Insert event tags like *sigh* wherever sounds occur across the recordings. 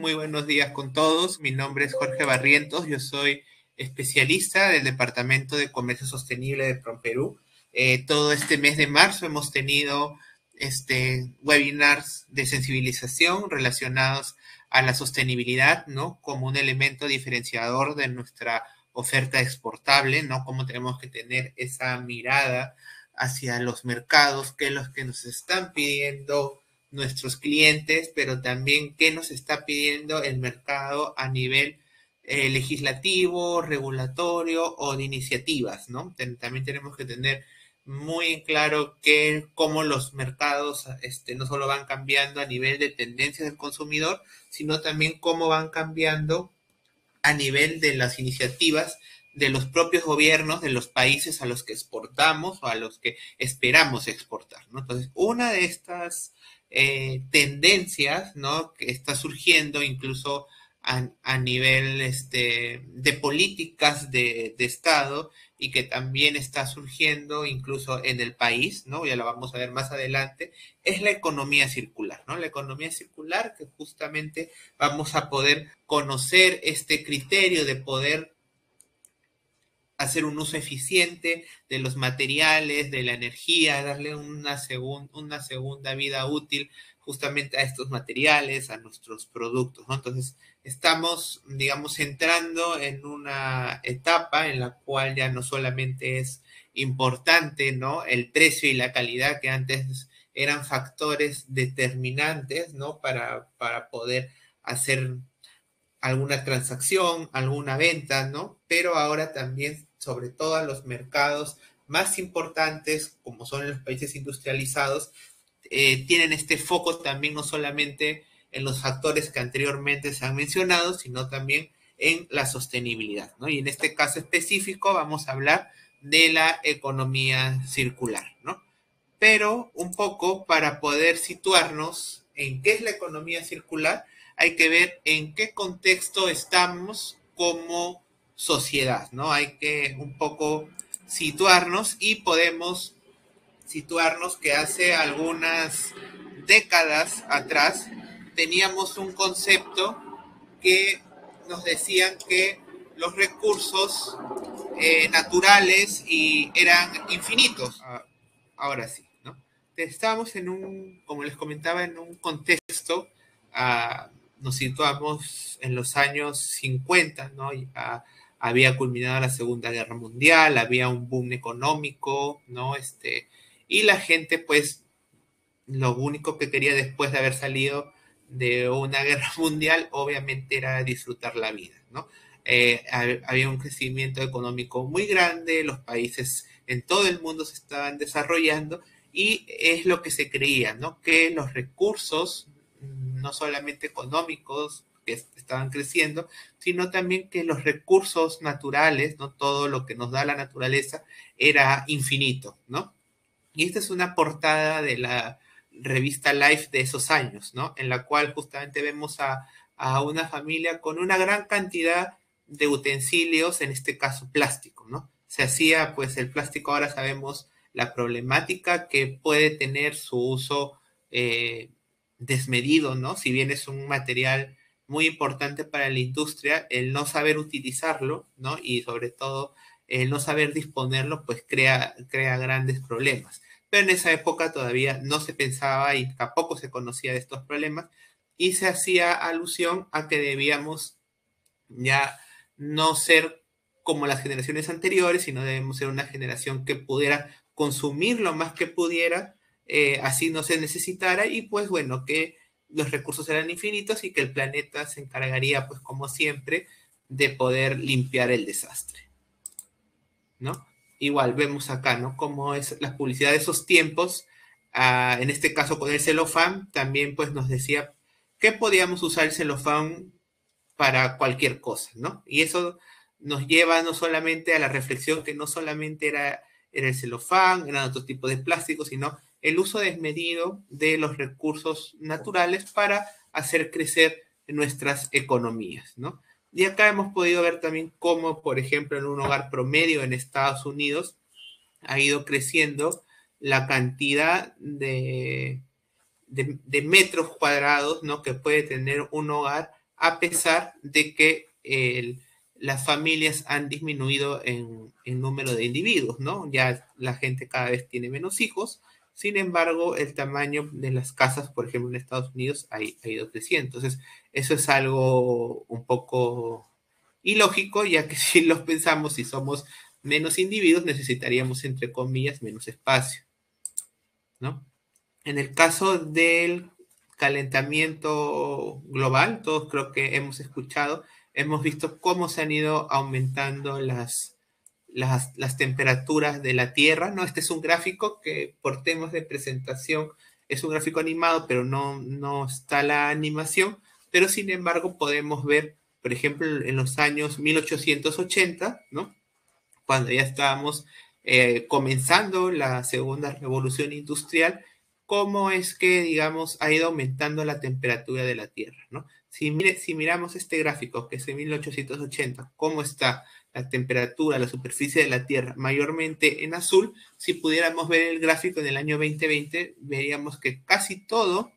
Muy buenos días con todos. Mi nombre es Jorge Barrientos. Yo soy especialista del Departamento de Comercio Sostenible de PromPerú. Eh, todo este mes de marzo hemos tenido este, webinars de sensibilización relacionados a la sostenibilidad, ¿no? Como un elemento diferenciador de nuestra oferta exportable, ¿no? Cómo tenemos que tener esa mirada hacia los mercados, que es lo que nos están pidiendo nuestros clientes, pero también qué nos está pidiendo el mercado a nivel eh, legislativo, regulatorio o de iniciativas, ¿no? también tenemos que tener muy claro que, cómo los mercados este, no solo van cambiando a nivel de tendencias del consumidor, sino también cómo van cambiando a nivel de las iniciativas de los propios gobiernos de los países a los que exportamos o a los que esperamos exportar. ¿no? Entonces, una de estas eh, tendencias, ¿no? Que está surgiendo incluso a, nivel este, de políticas de, Estado y que también está surgiendo incluso en el país, ¿no? Ya lo vamos a ver más adelante, es la economía circular, ¿no? La economía circular que justamente vamos a poder conocer este criterio de poder hacer un uso eficiente de los materiales, de la energía, darle una, segunda vida útil justamente a estos materiales, a nuestros productos. Entonces, estamos, digamos, entrando en una etapa en la cual ya no solamente es importante ¿no? el precio y la calidad que antes eran factores determinantes ¿no? para, para poder hacer alguna transacción, alguna venta, ¿no? Pero ahora también sobre todo a los mercados más importantes, como son los países industrializados, eh, tienen este foco también no solamente en los factores que anteriormente se han mencionado, sino también en la sostenibilidad. ¿no? Y en este caso específico vamos a hablar de la economía circular. Pero un poco para poder situarnos en qué es la economía circular, hay que ver en qué contexto estamos como sociedad, ¿no? Hay que un poco situarnos y podemos situarnos que hace algunas décadas atrás teníamos un concepto que nos decían que los recursos eh, naturales y eran infinitos. Ah, Ahora sí, ¿no? Estamos en un, como les comentaba, en un contexto, ah, nos situamos en los años 50, ¿no? Ah, había culminado la Segunda Guerra Mundial, había un boom económico, ¿no? Este, y la gente, pues, lo único que quería después de haber salido de una *laughs* guerra mundial, obviamente era disfrutar la vida, ¿no? Eh, había un crecimiento económico muy grande, los países en todo el mundo se estaban desarrollando y es lo que se creía, ¿no? Que los recursos, no solamente económicos, que estaban creciendo, sino también que los recursos naturales, no todo lo que nos da la naturaleza era infinito, ¿no? Y esta es una portada de la revista Life de esos años, ¿no? En la cual justamente vemos a, una familia con una gran cantidad de utensilios, en este caso plástico, ¿no? Se hacía, pues el plástico ahora sabemos la problemática que puede tener su uso eh, desmedido, ¿no? Si bien es un material muy importante para la industria, el no saber utilizarlo, ¿no? Y sobre todo el no saber disponerlo, pues crea, crea grandes problemas. Pero en esa época todavía no se pensaba y tampoco se conocía de estos problemas y se hacía alusión a que debíamos ya no ser como las generaciones anteriores, sino debemos ser una generación que pudiera consumir lo más que pudiera, eh, así no se necesitara y pues bueno, que los recursos eran infinitos y que el planeta se encargaría, pues como siempre, de poder limpiar el desastre. ¿No? Igual vemos acá, ¿no? Cómo es la publicidad de esos tiempos, ah, en este caso con el celofán, también pues nos decía que podíamos usar el celofán para cualquier cosa, ¿no? Y eso nos lleva no solamente a la reflexión que no solamente era, era el celofán, eran otros tipos de plásticos, sino el uso desmedido de los recursos naturales para hacer crecer nuestras economías, ¿no? Y acá hemos podido ver también cómo, por ejemplo, en un hogar promedio en Estados Unidos ha ido creciendo la cantidad de, metros cuadrados que puede tener un hogar a pesar de que las familias han disminuido en, en, número de individuos, ¿no? Ya la gente cada vez tiene menos hijos sin embargo, el tamaño de las casas, por ejemplo, en Estados Unidos hay ha Entonces, eso es algo un poco ilógico, ya que *laughs* si los pensamos, si somos menos individuos, necesitaríamos, entre comillas, menos espacio. ¿no? En el caso del calentamiento global, todos creo que hemos escuchado, hemos visto cómo se han ido aumentando las, las, temperaturas de la Tierra, ¿no? Este es un gráfico que por temas de presentación es un gráfico animado, pero no, no está la animación, pero sin embargo podemos ver, por ejemplo, en los años 1880, ¿no? Cuando ya estábamos eh, comenzando la segunda revolución industrial, cómo es que, digamos, ha ido aumentando la temperatura de la Tierra, ¿no? Si, si miramos este gráfico, que es de 1880, cómo está la temperatura, la superficie de la Tierra, mayormente en azul. Si pudiéramos ver el gráfico en el año 2020, veríamos que casi todo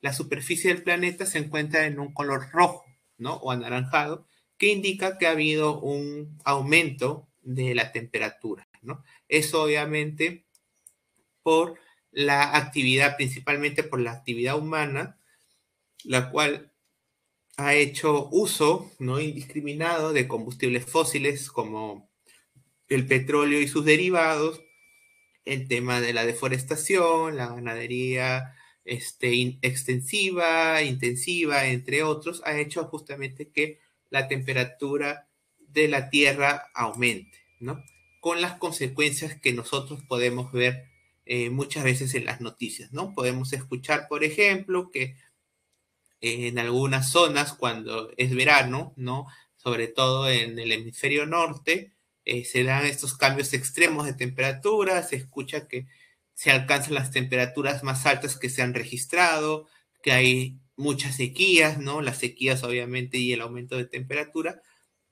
la superficie del planeta se encuentra en un color rojo, ¿no? O anaranjado, que indica que ha habido un aumento de la temperatura, ¿no? Eso obviamente por la actividad, principalmente por la actividad humana, la cual ha hecho uso no indiscriminado de combustibles fósiles como el petróleo y sus derivados, el tema de la deforestación, la ganadería este, extensiva, intensiva, entre otros, ha hecho justamente que la temperatura de la Tierra aumente, ¿no? Con las consecuencias que nosotros podemos ver eh, muchas veces en las noticias, ¿no? Podemos escuchar, por ejemplo, que en algunas zonas cuando es verano, ¿no? Sobre todo en el hemisferio norte, eh, se dan estos cambios extremos de temperatura, se escucha que se alcanzan las temperaturas más altas que se han registrado, que hay muchas sequías, ¿no? Las sequías obviamente y el aumento de temperatura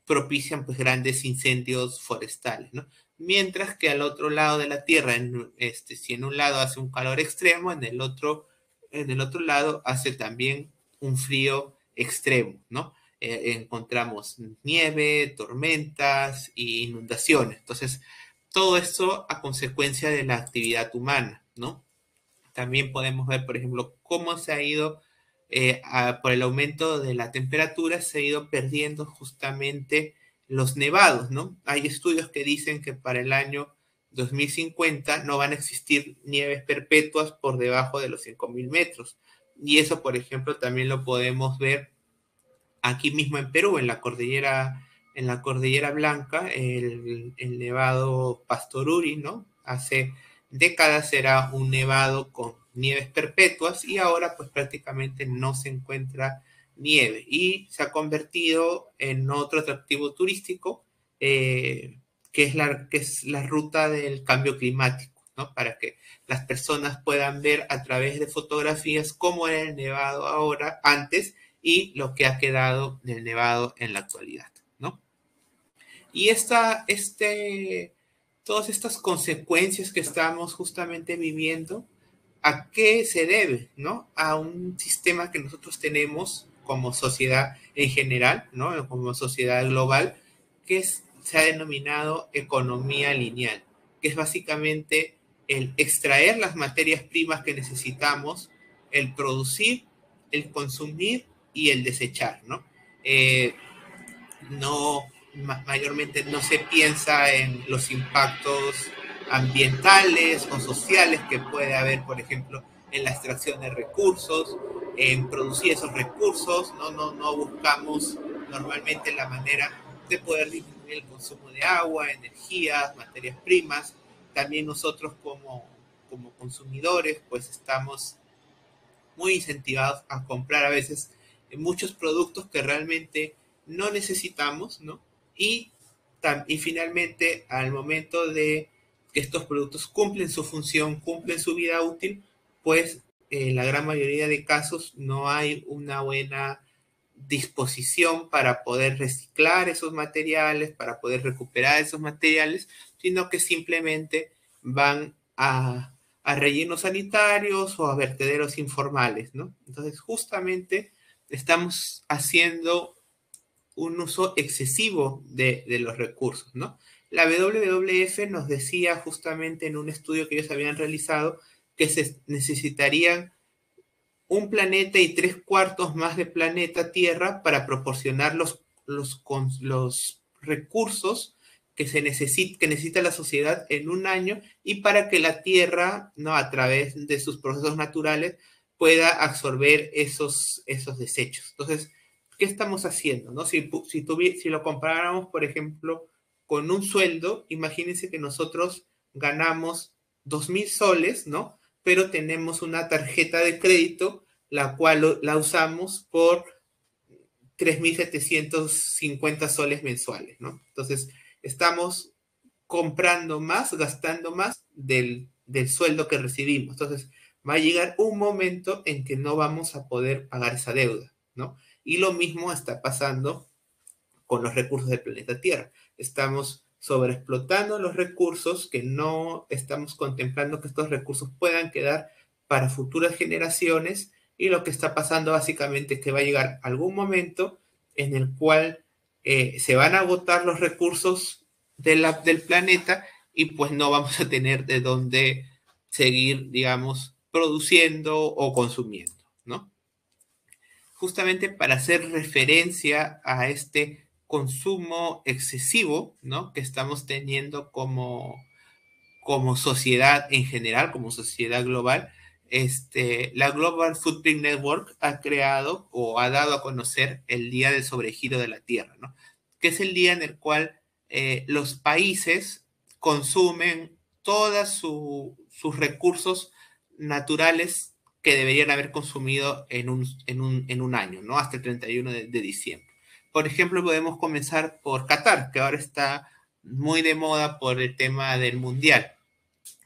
propician pues grandes incendios forestales, ¿no? Mientras que al otro lado de la Tierra, este, si en un lado hace un calor extremo, en el otro, en el otro lado hace también un frío extremo, ¿no? Eh, encontramos nieve, tormentas e inundaciones. Entonces, todo esto a consecuencia de la actividad humana, ¿no? También podemos ver, por ejemplo, cómo se ha ido, eh, por el aumento de la temperatura, se ha ido perdiendo justamente los nevados, ¿no? Hay estudios que dicen que para el año 2050 no van a existir nieves perpetuas por debajo de los 5.000 metros. Y eso, por ejemplo, también lo podemos ver aquí mismo en Perú, en la cordillera, en la cordillera blanca, el, nevado Pastoruri, ¿no? Hace décadas era un nevado con nieves perpetuas y ahora pues prácticamente no se encuentra nieve y se ha convertido en otro atractivo turístico eh, que, es la, que es la ruta del cambio climático. Para que las personas puedan ver a través de fotografías cómo era el nevado ahora, antes, y lo que ha quedado del nevado en la actualidad, ¿no? Y este, todas estas consecuencias que estamos justamente viviendo, ¿a qué se debe, no? A un sistema que nosotros tenemos como sociedad en general, ¿no? Como sociedad global, que se ha denominado economía lineal, que es básicamente el extraer las materias primas que necesitamos, el producir, el consumir y el desechar, ¿no? Eh, mayormente no se piensa en los impactos ambientales o sociales que puede haber, por ejemplo, en la extracción de recursos, en producir esos recursos, no, no, no buscamos normalmente la manera de poder disminuir el consumo de agua, energías, materias primas, también nosotros como, como consumidores, pues estamos muy incentivados a comprar a veces muchos productos que realmente no necesitamos, ¿no? Y, y finalmente, al momento de que estos productos cumplen su función, cumplen su vida útil, pues en la gran mayoría de casos no hay una buena disposición para poder reciclar esos materiales, para poder recuperar esos materiales, sino que simplemente van a, rellenos sanitarios o a vertederos informales, ¿no? Entonces, justamente estamos haciendo un uso excesivo de, los recursos, ¿no? La WWF nos decía justamente en un estudio que ellos habían realizado que se necesitarían un planeta y tres cuartos más de planeta Tierra para proporcionar los recursos que se necesita, que necesita la sociedad en un año y para que la Tierra, ¿no? A través de sus procesos naturales, pueda absorber esos, esos desechos. Entonces, ¿qué estamos haciendo? ¿no? Si, si, si lo comparáramos, por ejemplo, con un sueldo, imagínense que nosotros ganamos 2.000 soles, ¿no? Pero tenemos una tarjeta de crédito, la cual la usamos por 3.750 soles mensuales, ¿no? Entonces, estamos comprando más, gastando más del, sueldo que recibimos. Entonces, va a llegar un momento en que no vamos a poder pagar esa deuda, ¿no? Y lo mismo está pasando con los recursos del planeta Tierra. Estamos sobreexplotando los recursos que no estamos contemplando que estos recursos puedan quedar para futuras generaciones y lo que está pasando básicamente es que va a llegar algún momento en el cual eh, se van a agotar los recursos del planeta y pues no vamos a tener de dónde seguir, digamos, produciendo o consumiendo, ¿no? Justamente para hacer referencia a este consumo excesivo, ¿no? Que estamos teniendo como, como sociedad en general, como sociedad global, este, la Global Footprint Network ha creado o ha dado a conocer el Día del Sobregiro de la Tierra, ¿no? que es el día en el cual eh, los países consumen todos sus recursos naturales que deberían haber consumido en un, en un, año, ¿no? hasta el 31 de diciembre. Por ejemplo, podemos comenzar por Qatar, que ahora está muy de moda por el tema del Mundial.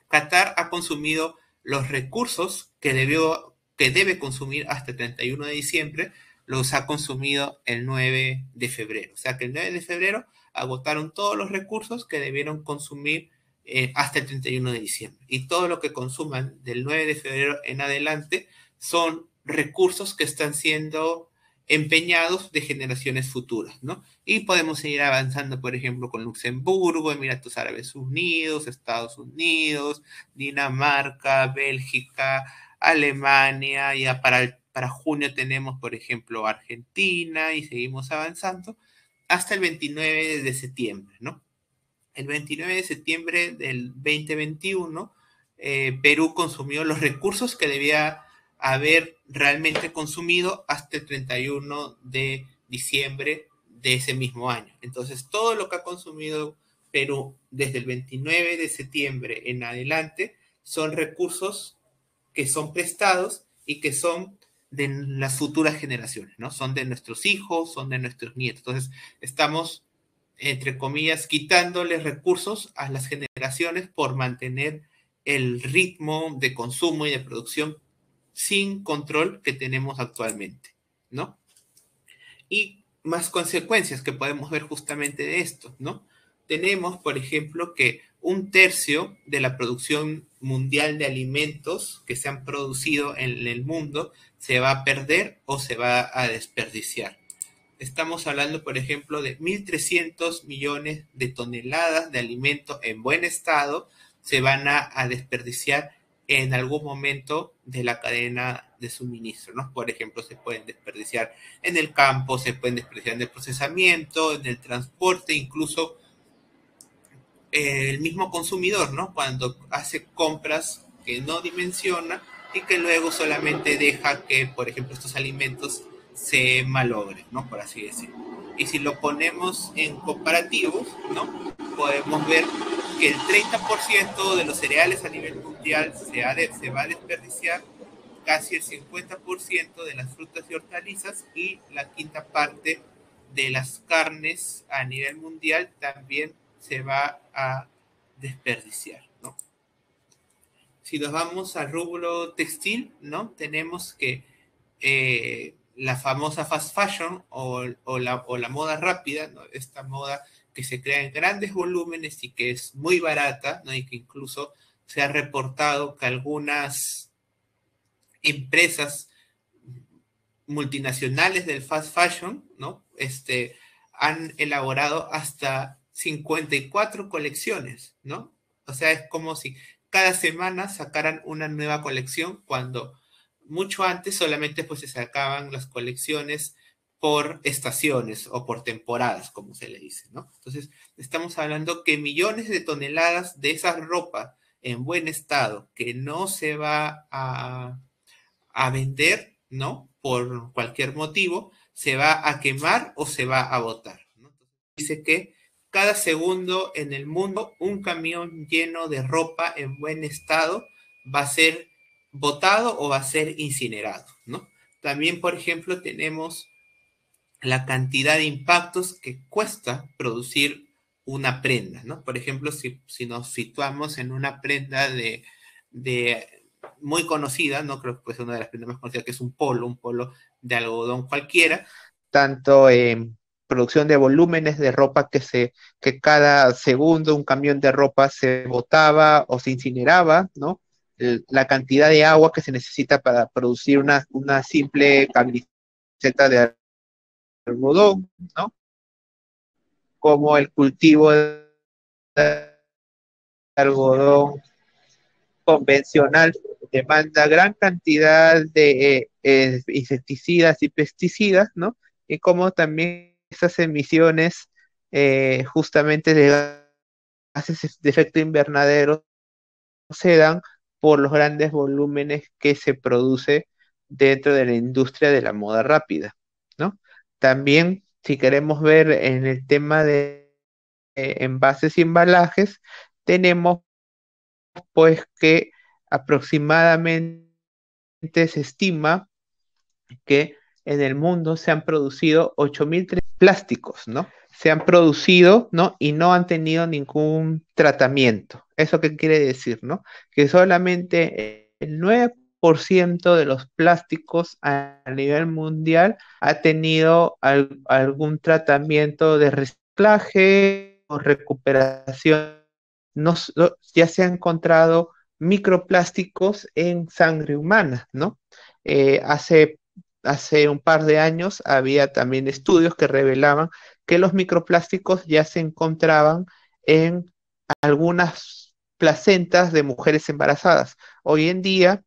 Qatar ha consumido los recursos que, que debe consumir hasta el 31 de diciembre los ha consumido el 9 de febrero. O sea que el 9 de febrero agotaron todos los recursos que debieron consumir eh, hasta el 31 de diciembre. Y todo lo que consuman del 9 de febrero en adelante son recursos que están siendo empeñados de generaciones futuras, ¿no? Y podemos seguir avanzando, por ejemplo, con Luxemburgo, Emiratos Árabes Unidos, Estados Unidos, Dinamarca, Bélgica, Alemania, ya para, para junio tenemos, por ejemplo, Argentina y seguimos avanzando hasta el 29 de septiembre, ¿no? El 29 de septiembre del 2021, eh, Perú consumió los recursos que debía haber realmente consumido hasta el 31 de diciembre de ese mismo año. Entonces, todo lo que ha consumido Perú desde el 29 de septiembre en adelante son recursos que son prestados y que son de las futuras generaciones, ¿no? Son de nuestros hijos, son de nuestros nietos. Entonces, estamos, entre comillas, quitándoles recursos a las generaciones por mantener el ritmo de consumo y de producción sin control que tenemos actualmente, ¿no? Y más consecuencias que podemos ver justamente de esto, ¿no? Tenemos, por ejemplo, que un tercio de la producción mundial de alimentos que se han producido en el mundo se va a perder o se va a desperdiciar. Estamos hablando, por ejemplo, de 1.300 millones de toneladas de alimentos en buen estado se van a, a desperdiciar en algún momento de la cadena de suministro, ¿no? Por ejemplo, se pueden desperdiciar en el campo, se pueden desperdiciar en el procesamiento, en el transporte, incluso el mismo consumidor, ¿no? Cuando hace compras que no dimensiona y que luego solamente deja que, por ejemplo, estos alimentos se malogre, ¿no? Por así decirlo. Y si lo ponemos en comparativos, ¿no? Podemos ver que el 30% de los cereales a nivel mundial se, va a desperdiciar, casi el 50% de las frutas y hortalizas y la quinta parte de las carnes a nivel mundial también se va a desperdiciar, ¿no? Si nos vamos al rubro textil, ¿no? Tenemos que eh, la famosa fast fashion o, la, moda rápida, esta moda que se crea en grandes volúmenes y que es muy barata, ¿no? y que incluso se ha reportado que algunas empresas multinacionales del fast fashion ¿no? este, han elaborado hasta 54 colecciones, ¿no? O sea, es como si cada semana sacaran una nueva colección cuando mucho antes solamente pues se sacaban las colecciones por estaciones o por temporadas, como se le dice, ¿no? Entonces, estamos hablando que millones de toneladas de esa ropa en buen estado que no se va a, vender, ¿no? Por cualquier motivo, se va a quemar o se va a botar. Dice que cada segundo en el mundo un camión lleno de ropa en buen estado va a ser botado o va a ser incinerado, ¿no? También, por ejemplo, tenemos la cantidad de impactos que cuesta producir una prenda, ¿no? Por ejemplo, si, nos situamos en una prenda de, muy conocida, no creo que es una de las prendas más conocidas, que es un polo, un polo de algodón cualquiera. Tanto en eh, producción de volúmenes de ropa que, se, que cada segundo un camión de ropa se botaba o se incineraba, ¿no? la cantidad de agua que se necesita para producir una, una simple camiseta de algodón, ¿no? Como el cultivo de algodón convencional demanda gran cantidad de eh, eh, insecticidas y pesticidas, ¿no? Y como también esas emisiones eh, justamente de gases de efecto invernadero se dan por los grandes volúmenes que se produce dentro de la industria de la moda rápida, ¿no? También, si queremos ver en el tema de eh, envases y embalajes, tenemos pues que aproximadamente se estima que en el mundo se han producido 8.300 plásticos, ¿no? Se han producido, ¿no? Y no han tenido ningún tratamiento. ¿Eso qué quiere decir, no? Que solamente el 9% de los plásticos a nivel mundial ha tenido algún tratamiento de reciclaje o recuperación. No, ya se han encontrado microplásticos en sangre humana, ¿no? Eh, hace hace un par de años había también estudios que revelaban que los microplásticos ya se encontraban en algunas placentas de mujeres embarazadas. Hoy en día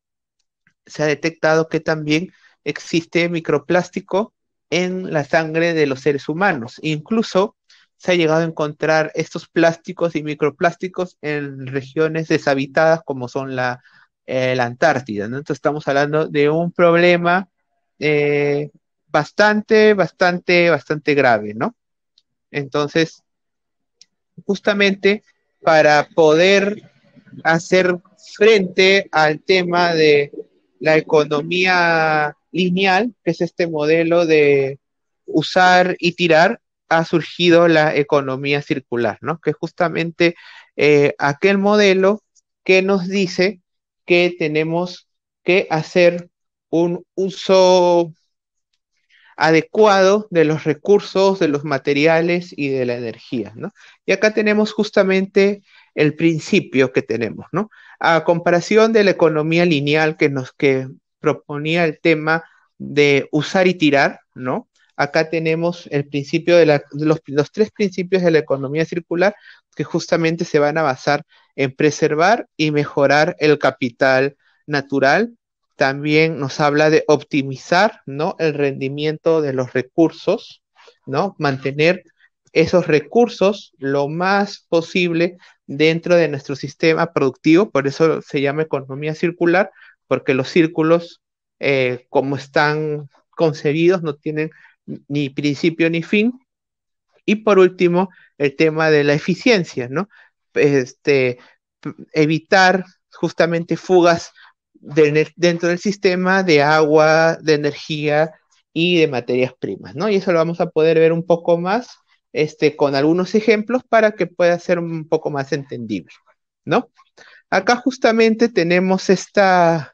se ha detectado que también existe microplástico en la sangre de los seres humanos. Incluso se ha llegado a encontrar estos plásticos y microplásticos en regiones deshabitadas como son la, eh, Antártida. Entonces estamos hablando de un problema eh, bastante, bastante, bastante grave, ¿no? Entonces, justamente para poder hacer frente al tema de la economía lineal, que es este modelo de usar y tirar, ha surgido la economía circular, ¿no? Que es justamente eh, aquel modelo que nos dice que tenemos que hacer un uso adecuado de los recursos, de los materiales y de la energía, ¿no? Y acá tenemos justamente el principio que tenemos, ¿no? A comparación de la economía lineal que nos que proponía el tema de usar y tirar, ¿no? Acá tenemos el principio de los, los tres principios de la economía circular que justamente se van a basar en preservar y mejorar el capital natural también nos habla de optimizar, ¿no? El rendimiento de los recursos, ¿no? Mantener esos recursos lo más posible dentro de nuestro sistema productivo, por eso se llama economía circular, porque los círculos, eh, como están concebidos, no tienen ni principio ni fin. Y por último, el tema de la eficiencia, ¿no? Este, evitar justamente fugas dentro del sistema de agua, de energía y de materias primas, ¿no? Y eso lo vamos a poder ver un poco más este, con algunos ejemplos para que pueda ser un poco más entendible, ¿no? Acá justamente tenemos esta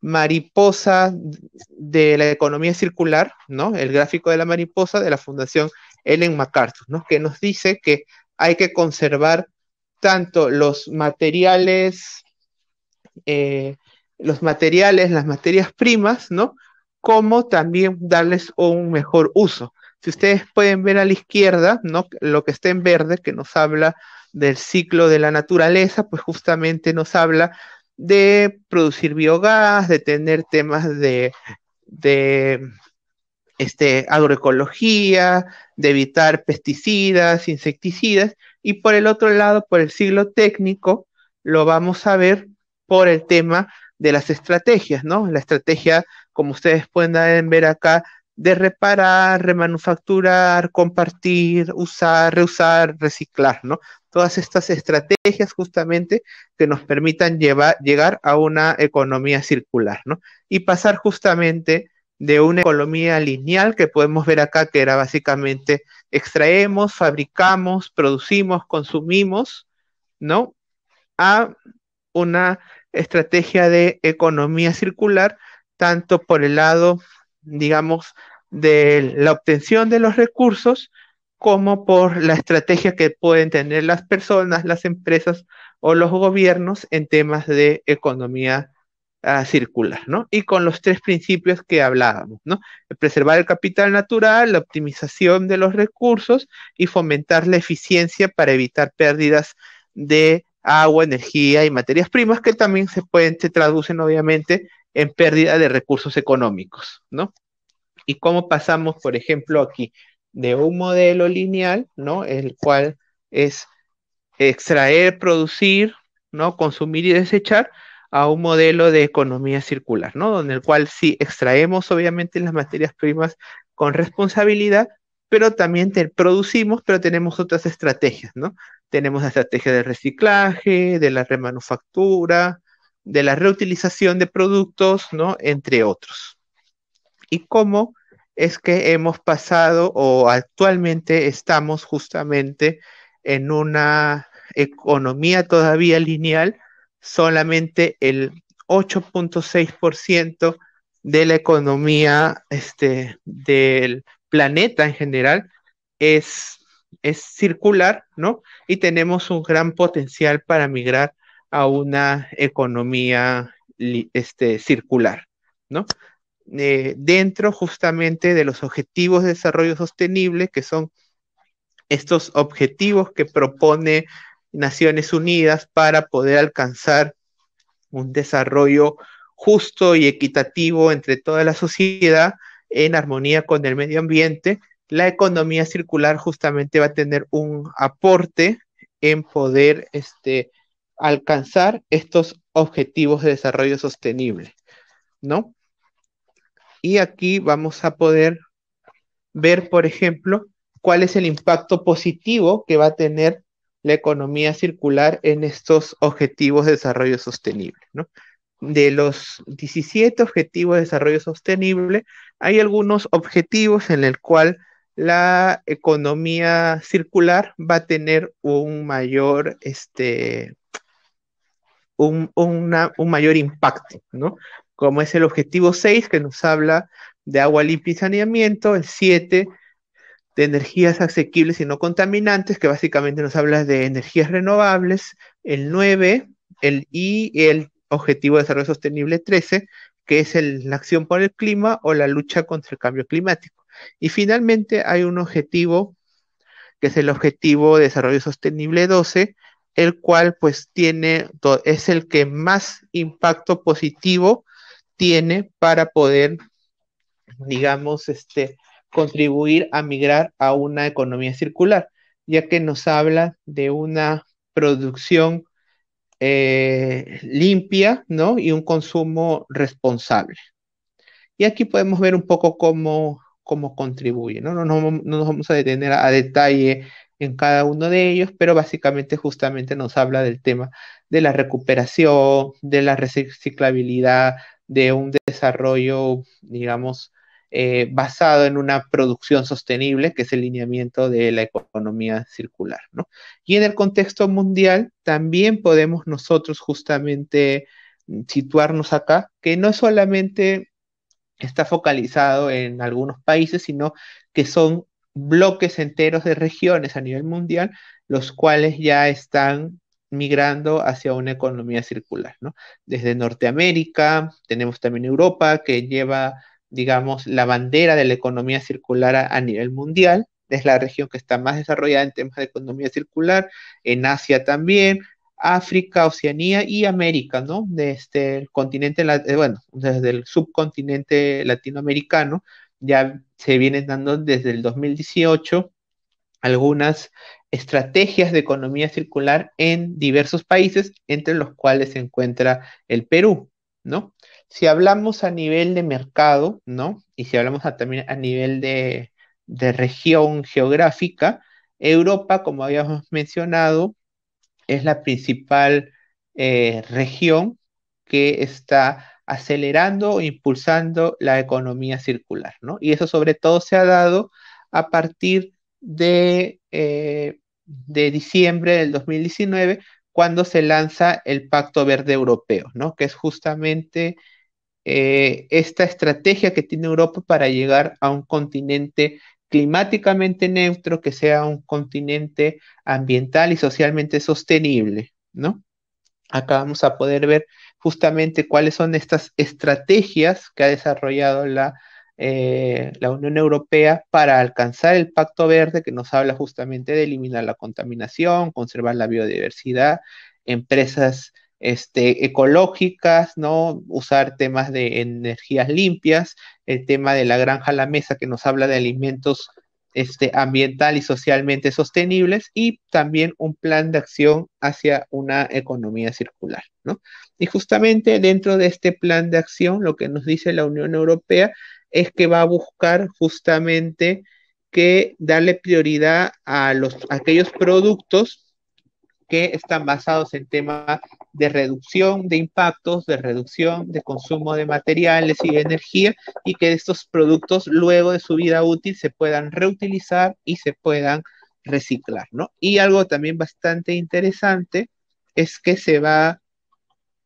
mariposa de la economía circular, ¿no? El gráfico de la mariposa de la Fundación Ellen MacArthur, ¿no? Que nos dice que hay que conservar tanto los materiales eh, los materiales, las materias primas, ¿no? Como también darles un mejor uso. Si ustedes pueden ver a la izquierda, ¿no? Lo que está en verde, que nos habla del ciclo de la naturaleza, pues justamente nos habla de producir biogás, de tener temas de, de este, agroecología, de evitar pesticidas, insecticidas, y por el otro lado, por el siglo técnico, lo vamos a ver por el tema de las estrategias, ¿no? La estrategia, como ustedes pueden ver acá, de reparar, remanufacturar, compartir, usar, reusar, reciclar, ¿no? Todas estas estrategias justamente que nos permitan llegar a una economía circular, ¿no? Y pasar justamente de una economía lineal que podemos ver acá, que era básicamente extraemos, fabricamos, producimos, consumimos, ¿no? A una estrategia de economía circular, tanto por el lado, digamos, de la obtención de los recursos, como por la estrategia que pueden tener las personas, las empresas o los gobiernos en temas de economía ah, circular, ¿no? Y con los tres principios que hablábamos, ¿no? Preservar el capital natural, la optimización de los recursos y fomentar la eficiencia para evitar pérdidas de agua, energía y materias primas que también se, pueden, se traducen obviamente en pérdida de recursos económicos, ¿no? Y cómo pasamos, por ejemplo, aquí de un modelo lineal, ¿no? El cual es extraer, producir, ¿no? Consumir y desechar a un modelo de economía circular, ¿no? Donde el cual sí extraemos obviamente las materias primas con responsabilidad, pero también producimos, pero tenemos otras estrategias, ¿no? Tenemos la estrategia de reciclaje, de la remanufactura, de la reutilización de productos, ¿no? Entre otros. Y cómo es que hemos pasado o actualmente estamos justamente en una economía todavía lineal, solamente el 8.6% de la economía este, del planeta en general es es circular, ¿no? Y tenemos un gran potencial para migrar a una economía este, circular, ¿no? Eh, dentro justamente de los objetivos de desarrollo sostenible, que son estos objetivos que propone Naciones Unidas para poder alcanzar un desarrollo justo y equitativo entre toda la sociedad en armonía con el medio ambiente, la economía circular justamente va a tener un aporte en poder este, alcanzar estos objetivos de desarrollo sostenible, ¿no? Y aquí vamos a poder ver, por ejemplo, cuál es el impacto positivo que va a tener la economía circular en estos objetivos de desarrollo sostenible, ¿no? De los 17 objetivos de desarrollo sostenible, hay algunos objetivos en el cual la economía circular va a tener un mayor, este, un, mayor impacto, ¿no? Como es el objetivo 6 que nos habla de agua limpia y saneamiento, el 7 de energías asequibles y no contaminantes, que básicamente nos habla de energías renovables, el 9 el, y el objetivo de desarrollo sostenible 13, que es la acción por el clima o la lucha contra el cambio climático. Y finalmente hay un objetivo, que es el objetivo de desarrollo sostenible 12, el cual pues tiene, es el que más impacto positivo tiene para poder, digamos, este, contribuir a migrar a una economía circular, ya que nos habla de una producción eh, limpia, Y un consumo responsable. Y aquí podemos ver un poco cómo cómo contribuye. ¿no? No, nos vamos a detener a, detalle en cada uno de ellos, pero básicamente justamente nos habla del tema de la recuperación, de la reciclabilidad, de un desarrollo, digamos, eh, basado en una producción sostenible, que es el lineamiento de la economía circular. ¿no? Y en el contexto mundial también podemos nosotros justamente mm, situarnos acá, que no es solamente está focalizado en algunos países, sino que son bloques enteros de regiones a nivel mundial, los cuales ya están migrando hacia una economía circular, ¿no? Desde Norteamérica, tenemos también Europa, que lleva, digamos, la bandera de la economía circular a, a nivel mundial, es la región que está más desarrollada en temas de economía circular, en Asia también, África, Oceanía y América, ¿no? Desde este, el continente, eh, bueno, desde el subcontinente latinoamericano, ya se vienen dando desde el 2018 algunas estrategias de economía circular en diversos países, entre los cuales se encuentra el Perú, ¿no? Si hablamos a nivel de mercado, ¿no? Y si hablamos también a nivel de, de región geográfica, Europa, como habíamos mencionado, es la principal eh, región que está acelerando o impulsando la economía circular, ¿no? Y eso sobre todo se ha dado a partir de, eh, de diciembre del 2019, cuando se lanza el Pacto Verde Europeo, ¿no? Que es justamente eh, esta estrategia que tiene Europa para llegar a un continente climáticamente neutro, que sea un continente ambiental y socialmente sostenible, ¿no? Acá vamos a poder ver justamente cuáles son estas estrategias que ha desarrollado la, eh, la Unión Europea para alcanzar el Pacto Verde, que nos habla justamente de eliminar la contaminación, conservar la biodiversidad, empresas este, ecológicas, ¿no? Usar temas de energías limpias, el tema de la granja a la mesa que nos habla de alimentos este, ambiental y socialmente sostenibles y también un plan de acción hacia una economía circular, ¿no? Y justamente dentro de este plan de acción, lo que nos dice la Unión Europea es que va a buscar justamente que darle prioridad a, los, a aquellos productos que están basados en temas de reducción de impactos, de reducción de consumo de materiales y de energía, y que estos productos luego de su vida útil se puedan reutilizar y se puedan reciclar, ¿no? Y algo también bastante interesante es que se va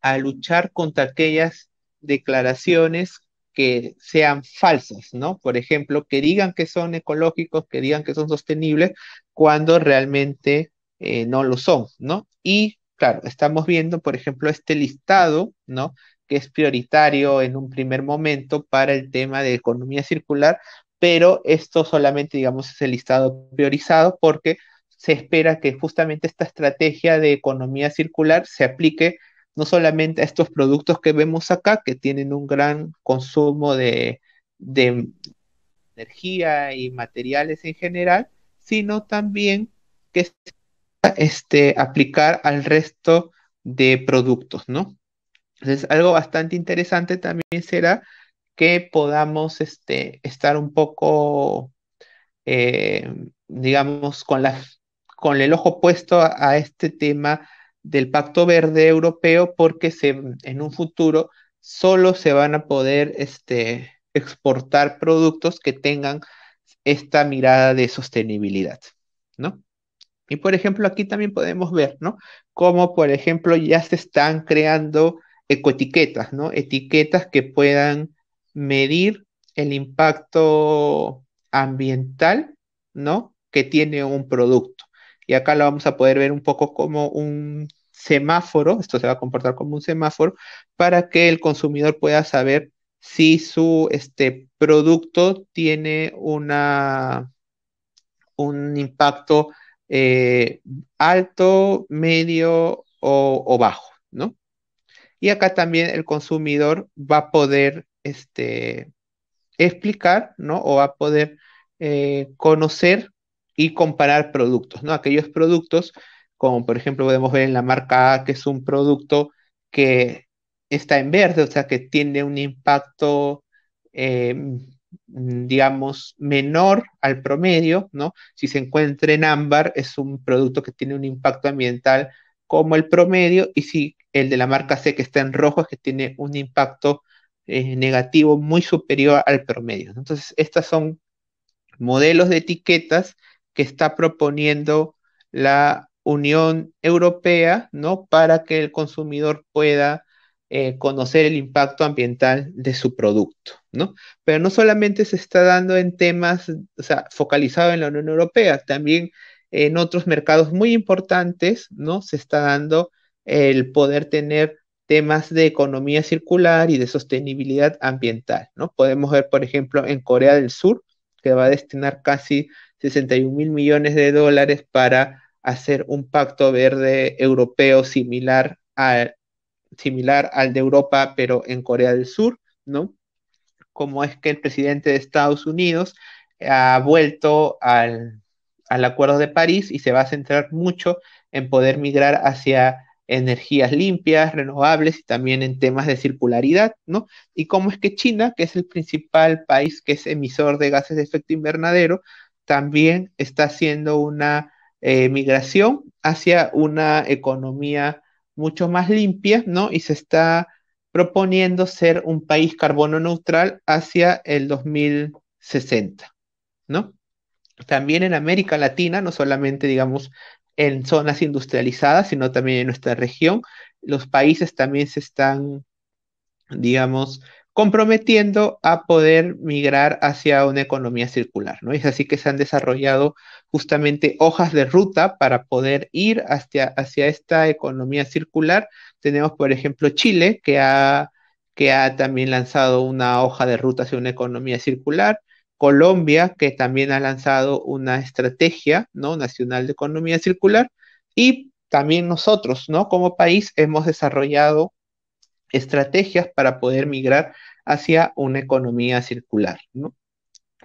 a luchar contra aquellas declaraciones que sean falsas, ¿no? Por ejemplo, que digan que son ecológicos, que digan que son sostenibles, cuando realmente eh, no lo son, ¿no? Y claro, estamos viendo, por ejemplo, este listado, ¿no? Que es prioritario en un primer momento para el tema de economía circular, pero esto solamente, digamos, es el listado priorizado porque se espera que justamente esta estrategia de economía circular se aplique no solamente a estos productos que vemos acá, que tienen un gran consumo de, de energía y materiales en general, sino también que este, aplicar al resto de productos, ¿no? Entonces, algo bastante interesante también será que podamos este, estar un poco, eh, digamos, con, el ojo puesto a, este tema del Pacto Verde Europeo, porque en un futuro solo se van a poder este, exportar productos que tengan esta mirada de sostenibilidad, ¿no? Y por ejemplo, aquí también podemos ver, ¿no? Cómo, por ejemplo, ya se están creando ecoetiquetas, ¿no? Etiquetas que puedan medir el impacto ambiental, ¿no? Que tiene un producto. Y acá lo vamos a poder ver un poco como un semáforo, esto se va a comportar como un semáforo, para que el consumidor pueda saber si su este, producto tiene una, un impacto eh, alto, medio o, bajo, ¿no? Y acá también el consumidor va a poder este, explicar, ¿no? O va a poder eh, conocer y comparar productos, ¿no? Aquellos productos, como por ejemplo podemos ver en la marca A, que es un producto que está en verde, o sea, que tiene un impacto eh, Mm, digamos, menor al promedio, ¿no? Si se encuentra en ámbar, es un producto que tiene un impacto ambiental como el promedio, y si el de la marca C que está en rojo es que tiene un impacto eh, negativo muy superior al promedio. Entonces, estas son modelos de etiquetas que está proponiendo la Unión Europea, ¿no? Para que el consumidor pueda eh, conocer el impacto ambiental de su producto, ¿no? Pero no solamente se está dando en temas, o sea, focalizado en la Unión Europea, también en otros mercados muy importantes, ¿no? Se está dando el poder tener temas de economía circular y de sostenibilidad ambiental, ¿no? Podemos ver, por ejemplo, en Corea del Sur, que va a destinar casi 61 mil millones de dólares para hacer un pacto verde europeo similar al similar al de Europa, pero en Corea del Sur, ¿no? Como es que el presidente de Estados Unidos ha vuelto al, Acuerdo de París y se va a centrar mucho en poder migrar hacia energías limpias, renovables y también en temas de circularidad, ¿no? Y cómo es que China, que es el principal país que es emisor de gases de efecto invernadero, también está haciendo una eh, migración hacia una economía mucho más limpias, ¿no? Y se está proponiendo ser un país carbono neutral hacia el 2060, ¿no? También en América Latina, no solamente, digamos, en zonas industrializadas, sino también en nuestra región, los países también se están, digamos, comprometiendo a poder migrar hacia una economía circular, ¿no? Es así que se han desarrollado justamente hojas de ruta para poder ir hacia, hacia esta economía circular. Tenemos, por ejemplo, Chile, que ha, que ha también lanzado una hoja de ruta hacia una economía circular. Colombia, que también ha lanzado una estrategia ¿no? nacional de economía circular. Y también nosotros, ¿no? Como país hemos desarrollado estrategias para poder migrar hacia una economía circular. ¿no?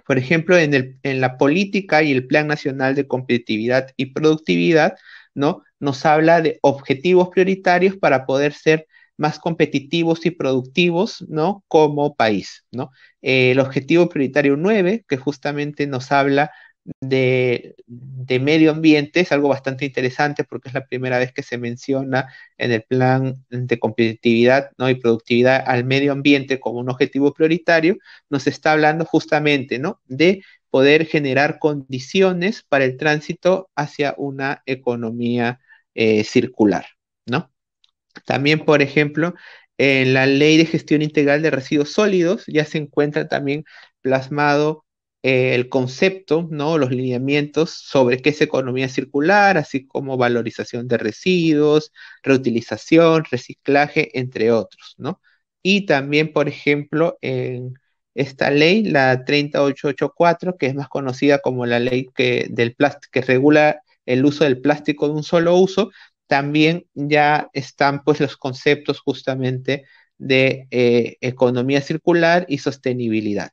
Por ejemplo, en, la política y el Plan Nacional de Competitividad y Productividad, ¿no? nos habla de objetivos prioritarios para poder ser más competitivos y productivos, ¿no? Como país, ¿no? el objetivo prioritario 9, que justamente nos habla de, medio ambiente es algo bastante interesante porque es la primera vez que se menciona en el plan de competitividad ¿no? y productividad al medio ambiente como un objetivo prioritario, nos está hablando justamente de poder generar condiciones para el tránsito hacia una economía eh, circular. ¿no? También, por ejemplo, en la ley de gestión integral de residuos sólidos ya se encuentra también plasmado eh, el concepto, ¿no? los lineamientos sobre qué es economía circular, así como valorización de residuos, reutilización, reciclaje, entre otros. ¿no? Y también, por ejemplo, en esta ley, la 3884, que es más conocida como la ley que, del plástico, que regula el uso del plástico de un solo uso, también ya están pues los conceptos justamente de eh, economía circular y sostenibilidad.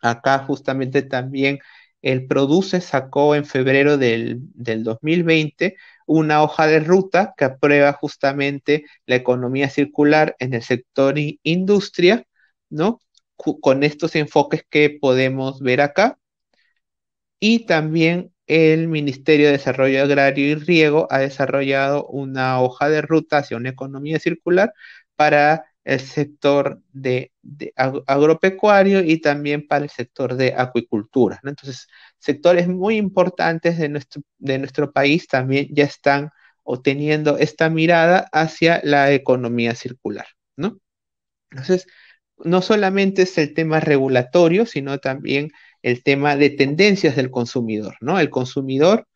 Acá justamente también el Produce sacó en febrero del, 2020 una hoja de ruta que aprueba justamente la economía circular en el sector industria, ¿no? Con estos enfoques que podemos ver acá. Y también el Ministerio de Desarrollo Agrario y Riego ha desarrollado una hoja de ruta hacia una economía circular para el sector de, agropecuario y también para el sector de acuicultura. Entonces, sectores muy importantes de nuestro, de nuestro país también ya están obteniendo esta mirada hacia la economía circular. ¿no? Entonces, no solamente es el tema regulatorio, sino también el tema de tendencias del consumidor, ¿no? El consumidor,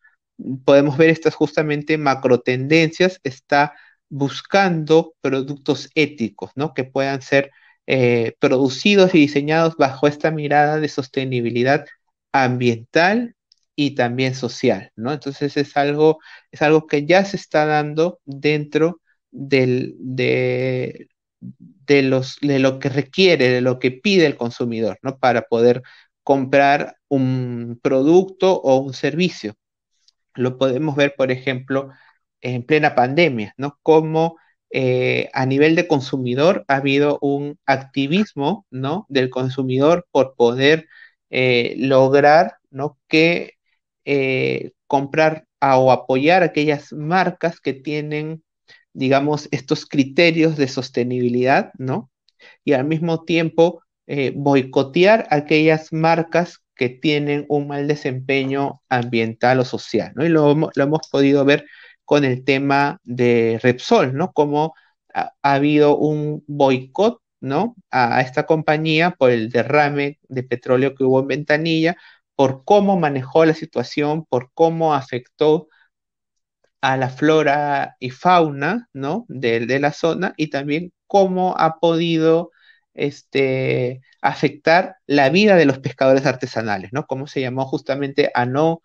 podemos ver estas justamente macro tendencias, está buscando productos éticos, ¿no? Que puedan ser eh, producidos y diseñados bajo esta mirada de sostenibilidad ambiental y también social, ¿no? Entonces es algo, es algo que ya se está dando dentro de, los, de lo que requiere, de lo que pide el consumidor, ¿no? Para poder comprar un producto o un servicio. Lo podemos ver, por ejemplo, en plena pandemia, ¿no? Como eh, a nivel de consumidor ha habido un activismo, ¿no? Del consumidor por poder eh, lograr, ¿no? Que eh, comprar o apoyar aquellas marcas que tienen, digamos, estos criterios de sostenibilidad, ¿no? Y al mismo tiempo boicotear aquellas marcas que tienen un mal desempeño ambiental o social, ¿no? Y lo hemos podido ver con el tema de Repsol, ¿no? Como ha, habido un boicot, ¿no? A, esta compañía por el derrame de petróleo que hubo en Ventanilla, por cómo manejó la situación, por cómo afectó a la flora y fauna, ¿no? De, la zona y también cómo ha podido este, afectar la vida de los pescadores artesanales, ¿no? Cómo se llamó justamente a no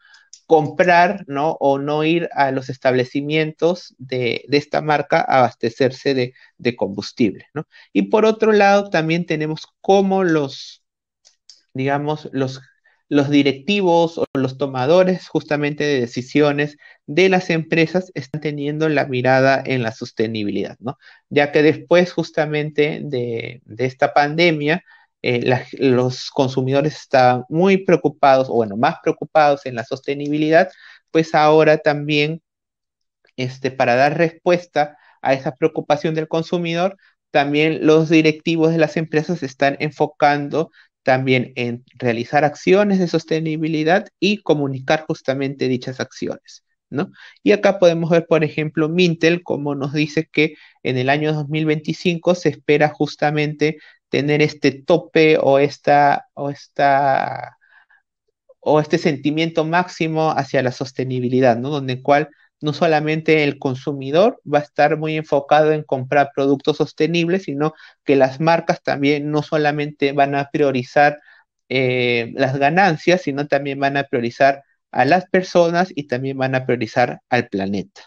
comprar, ¿no? O no ir a los establecimientos de, esta marca a abastecerse de, combustible, ¿no? Y por otro lado, también tenemos cómo los, digamos, los, directivos o los tomadores justamente de decisiones de las empresas están teniendo la mirada en la sostenibilidad, ¿no? Ya que después justamente de esta pandemia, eh, los consumidores están muy preocupados, o bueno, más preocupados en la sostenibilidad, pues ahora también, este, para dar respuesta a esa preocupación del consumidor, también los directivos de las empresas se están enfocando también en realizar acciones de sostenibilidad y comunicar justamente dichas acciones. ¿No? Y acá podemos ver, por ejemplo, Mintel, como nos dice que en el año 2025 se espera justamente tener este tope o esta, o esta, o este sentimiento máximo hacia la sostenibilidad, ¿no? Donde el cual no solamente el consumidor va a estar muy enfocado en comprar productos sostenibles, sino que las marcas también no solamente van a priorizar eh, las ganancias, sino también van a priorizar a las personas y también van a priorizar al planeta.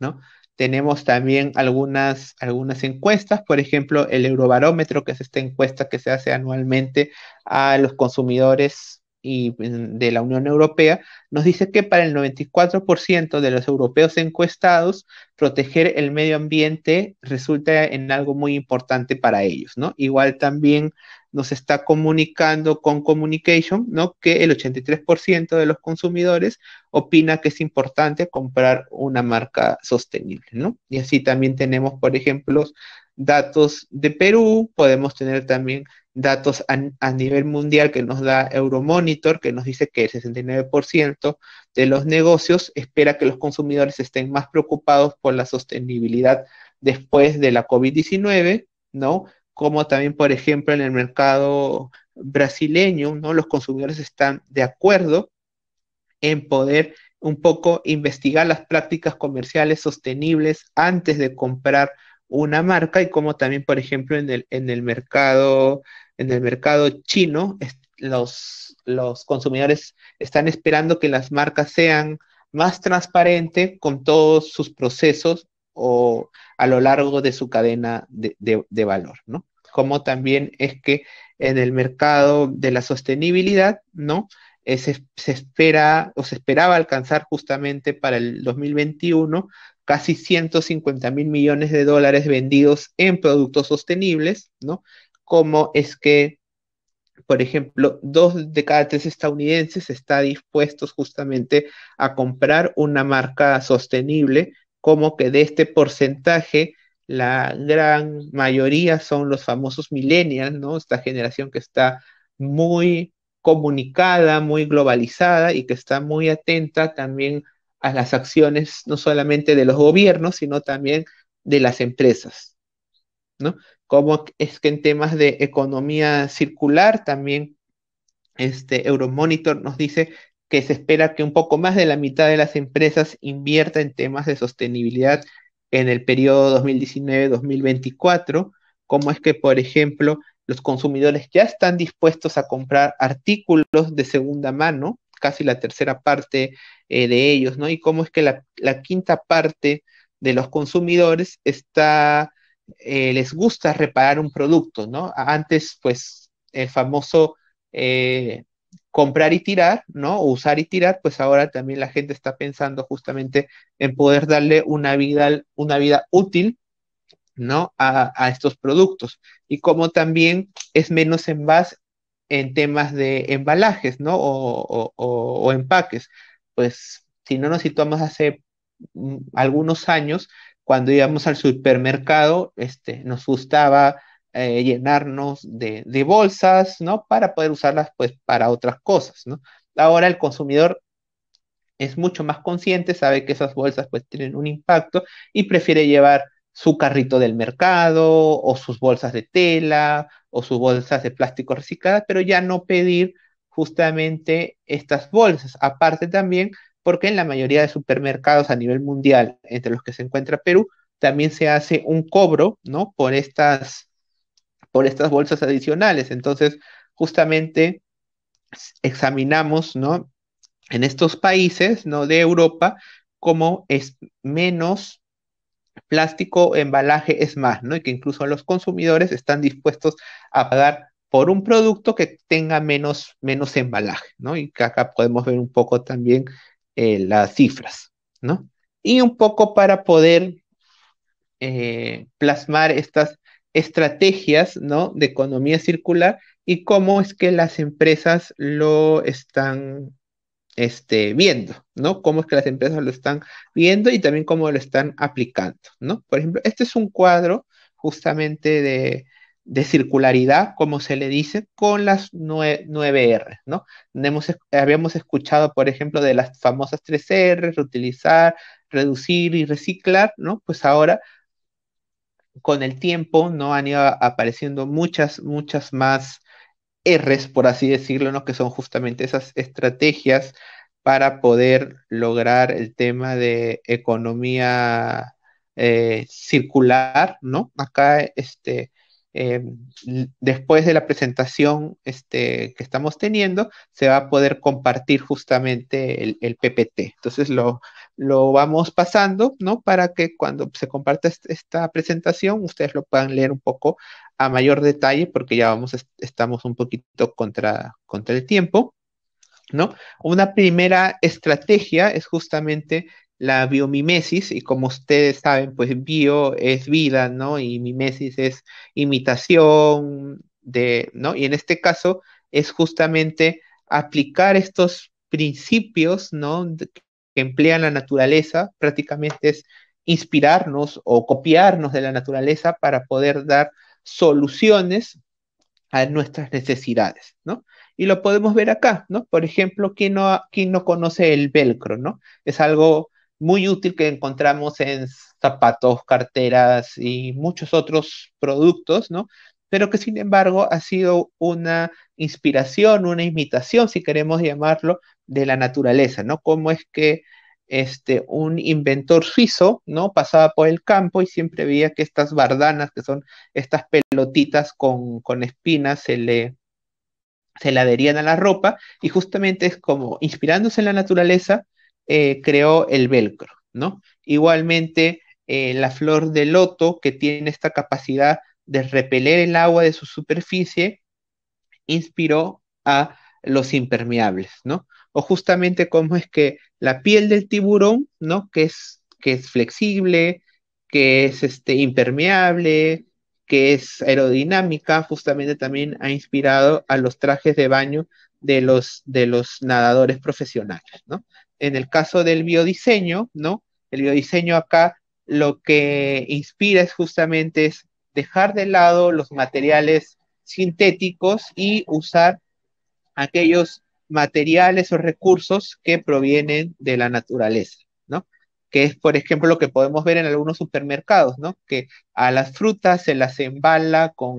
¿no? Tenemos también algunas, algunas encuestas, por ejemplo, el Eurobarómetro, que es esta encuesta que se hace anualmente a los consumidores y de la Unión Europea, nos dice que para el 94% de los europeos encuestados, proteger el medio ambiente resulta en algo muy importante para ellos, ¿no? Igual también nos está comunicando con Communication, ¿no? Que el 83% de los consumidores opina que es importante comprar una marca sostenible, ¿no? Y así también tenemos, por ejemplo, datos de Perú, podemos tener también datos a, nivel mundial que nos da Euromonitor, que nos dice que el 69% de los negocios espera que los consumidores estén más preocupados por la sostenibilidad después de la COVID-19, ¿no? como también, por ejemplo, en el mercado brasileño, ¿no? Los consumidores están de acuerdo en poder un poco investigar las prácticas comerciales sostenibles antes de comprar una marca y como también, por ejemplo, en el, en el mercado, en el mercado chino, los, los consumidores están esperando que las marcas sean más transparentes con todos sus procesos o a lo largo de su cadena de, valor, ¿no? Como también es que en el mercado de la sostenibilidad, ¿no? Eh, se, espera o se esperaba alcanzar justamente para el 2021 casi 150 mil millones de dólares vendidos en productos sostenibles, ¿no? Como es que, por ejemplo, dos de cada tres estadounidenses están dispuestos justamente a comprar una marca sostenible como que de este porcentaje, la gran mayoría son los famosos millennials, ¿no? Esta generación que está muy comunicada, muy globalizada y que está muy atenta también a las acciones no solamente de los gobiernos, sino también de las empresas, ¿no? Como es que en temas de economía circular también este Euromonitor nos dice que se espera que un poco más de la mitad de las empresas invierta en temas de sostenibilidad en el periodo 2019-2024, como es que, por ejemplo, los consumidores ya están dispuestos a comprar artículos de segunda mano, casi la tercera parte eh, de ellos, ¿no? Y cómo es que la, quinta parte de los consumidores eh, les gusta reparar un producto, ¿no? Antes, pues, el famoso eh, comprar y tirar, ¿no? O usar y tirar, pues ahora también la gente está pensando justamente en poder darle una vida, una vida útil, ¿no? A, estos productos. Y como también es menos envase en temas de embalajes, ¿no? O, empaques. Pues si no nos situamos hace mm, algunos años, cuando íbamos al supermercado, este, nos gustaba eh, llenarnos de, de, bolsas, ¿no? Para poder usarlas, pues, para otras cosas, ¿no? Ahora el consumidor es mucho más consciente, sabe que esas bolsas, pues, tienen un impacto y prefiere llevar su carrito del mercado o sus bolsas de tela o sus bolsas de plástico recicladas, pero ya no pedir justamente estas bolsas. Aparte también, porque en la mayoría de supermercados a nivel mundial, entre los que se encuentra Perú, también se hace un cobro, ¿no? Por estas, por estas bolsas adicionales. Entonces, justamente examinamos, ¿no? En estos países, ¿no? De Europa, cómo es menos plástico, embalaje es más, ¿no? Y que incluso los consumidores están dispuestos a pagar por un producto que tenga menos, menos embalaje, ¿no? Y que acá podemos ver un poco también eh, las cifras, ¿no? Y un poco para poder eh, plasmar estas estrategias ¿no? de economía circular y cómo es que las empresas lo están este, viendo, ¿no? Cómo es que las empresas lo están viendo y también cómo lo están aplicando, ¿no? Por ejemplo, este es un cuadro justamente de, circularidad, como se le dice, con las nueve, R, ¿no? Hemos, habíamos escuchado, por ejemplo, de las famosas tres R, reutilizar, reducir y reciclar, ¿no? Pues ahora con el tiempo, ¿no? Han ido apareciendo muchas, muchas más R's, por así decirlo, ¿no? Que son justamente esas estrategias para poder lograr el tema de economía eh, circular, ¿no? Acá, este, eh, después de la presentación este, que estamos teniendo, se va a poder compartir justamente el, PPT. Entonces lo, lo, vamos pasando, ¿no? Para que cuando se comparta esta presentación, ustedes lo puedan leer un poco a mayor detalle, porque ya vamos, estamos un poquito contra, contra el tiempo. ¿No? Una primera estrategia es justamente la biomimesis, y como ustedes saben, pues bio es vida, ¿no? Y mimesis es imitación de, ¿no? Y en este caso es justamente aplicar estos principios, ¿no? que emplean la naturaleza, prácticamente es inspirarnos o copiarnos de la naturaleza para poder dar soluciones a nuestras necesidades, ¿no? Y lo podemos ver acá, ¿no? Por ejemplo, quien no, quién no conoce el velcro, ¿no? Es algo muy útil que encontramos en zapatos, carteras y muchos otros productos, ¿no? Pero que sin embargo ha sido una inspiración, una imitación, si queremos llamarlo, de la naturaleza, ¿no? Cómo es que este, un inventor suizo, ¿no? Pasaba por el campo y siempre veía que estas bardanas, que son estas pelotitas con, con espinas, se le, se le adherían a la ropa y justamente es como inspirándose en la naturaleza, eh, creó el velcro, ¿no? Igualmente, eh, la flor de loto, que tiene esta capacidad de repeler el agua de su superficie, inspiró a los impermeables, ¿no? O justamente como es que la piel del tiburón, ¿no? Que es, que es flexible, que es este, impermeable, que es aerodinámica, justamente también ha inspirado a los trajes de baño de los, de los nadadores profesionales, ¿no? en el caso del biodiseño, ¿no? El biodiseño acá lo que inspira es justamente es dejar de lado los materiales sintéticos y usar aquellos materiales o recursos que provienen de la naturaleza que es, por ejemplo, lo que podemos ver en algunos supermercados, ¿no? Que a las frutas se las embala con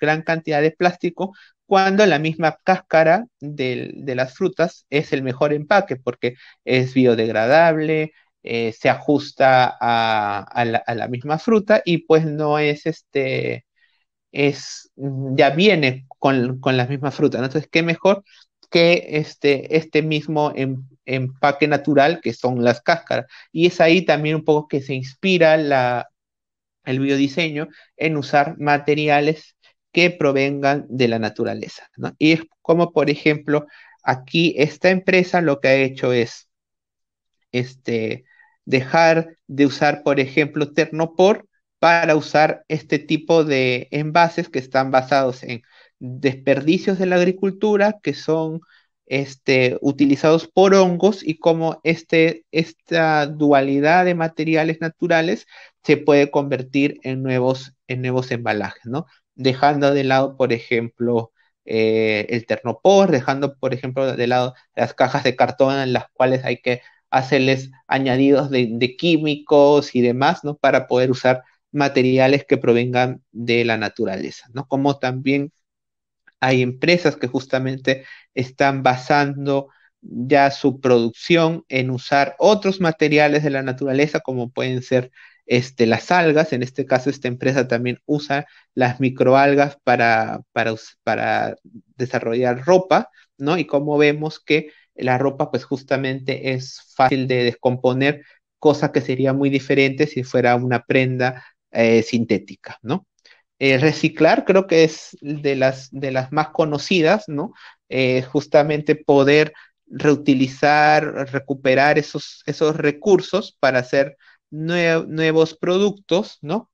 gran cantidad de plástico, cuando la misma cáscara de, las frutas es el mejor empaque, porque es biodegradable, eh, se ajusta a, la, misma fruta y pues no es este, es, ya viene con, con las mismas frutas, Entonces, qué mejor que este, este mismo empaque empaque natural que son las cáscaras. Y es ahí también un poco que se inspira la, el biodiseño en usar materiales que provengan de la naturaleza. Y es como, por ejemplo, aquí esta empresa lo que ha hecho es este, dejar de usar, por ejemplo, ternopor para usar este tipo de envases que están basados en desperdicios de la agricultura, que son este, utilizados por hongos y cómo este, esta dualidad de materiales naturales se puede convertir en nuevos, en nuevos embalajes, ¿no? Dejando de lado, por ejemplo, eh, el ternopor, dejando, por ejemplo, de lado las cajas de cartón en las cuales hay que hacerles añadidos de, de químicos y demás, ¿no? Para poder usar materiales que provengan de la naturaleza, ¿no? Como también hay empresas que justamente están basando ya su producción en usar otros materiales de la naturaleza, como pueden ser este, las algas. En este caso, esta empresa también usa las microalgas para, desarrollar ropa, ¿no? Y como vemos que la ropa, pues justamente es fácil de descomponer, cosa que sería muy diferente si fuera una prenda eh, sintética, ¿no? Eh, reciclar creo que es de las, de las más conocidas, ¿no? Eh, justamente poder reutilizar, recuperar esos, esos recursos para hacer nuevos productos, ¿no?